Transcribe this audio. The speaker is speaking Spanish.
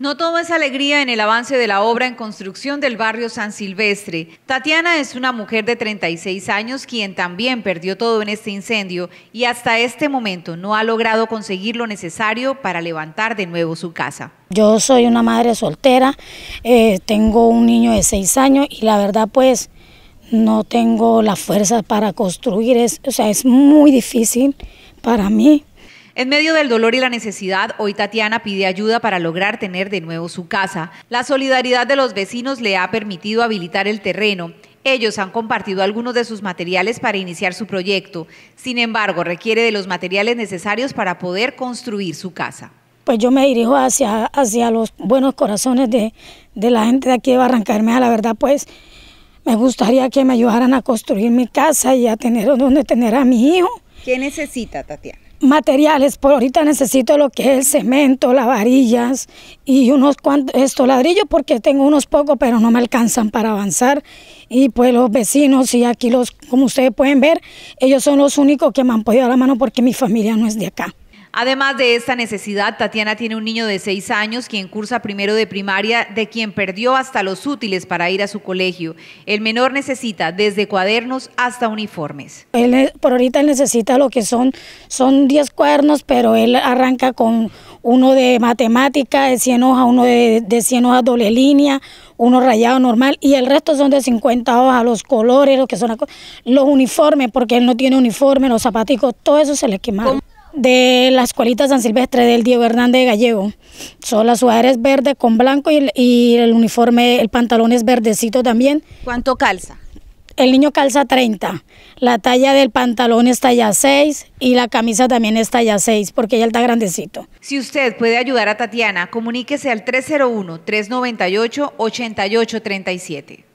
No todo es alegría en el avance de la obra en construcción del barrio San Silvestre. Tatiana es una mujer de 36 años quien también perdió todo en este incendio y hasta este momento no ha logrado conseguir lo necesario para levantar de nuevo su casa. Yo soy una madre soltera, eh, tengo un niño de 6 años y la verdad pues no tengo la fuerza para construir, o sea, es muy difícil para mí en medio del dolor y la necesidad, hoy Tatiana pide ayuda para lograr tener de nuevo su casa. La solidaridad de los vecinos le ha permitido habilitar el terreno. Ellos han compartido algunos de sus materiales para iniciar su proyecto. Sin embargo, requiere de los materiales necesarios para poder construir su casa. Pues yo me dirijo hacia, hacia los buenos corazones de, de la gente de aquí de a La verdad, pues me gustaría que me ayudaran a construir mi casa y a tener donde tener a mi hijo. ¿Qué necesita, Tatiana? materiales, por ahorita necesito lo que es el cemento, las varillas y unos cuantos, estos ladrillos porque tengo unos pocos pero no me alcanzan para avanzar y pues los vecinos y aquí los, como ustedes pueden ver, ellos son los únicos que me han podido dar la mano porque mi familia no es de acá. Además de esta necesidad, Tatiana tiene un niño de seis años quien cursa primero de primaria, de quien perdió hasta los útiles para ir a su colegio. El menor necesita desde cuadernos hasta uniformes. Él por ahorita necesita lo que son, son 10 cuadernos, pero él arranca con uno de matemática, de 100 hojas, uno de, de 100 hojas doble línea, uno rayado normal y el resto son de 50 hojas, los colores, lo que son los uniformes, porque él no tiene uniforme, los zapaticos, todo eso se le quemaron de la escuelita San Silvestre del Diego Hernández Gallego. Son las sudaderas verdes con blanco y, y, el uniforme, el pantalón es verdecito también. ¿Cuánto calza? El niño calza 30. La talla del pantalón es talla 6 y la camisa también es talla 6 porque ella está grandecito. Si usted puede ayudar a Tatiana, comuníquese al 301 398 8837.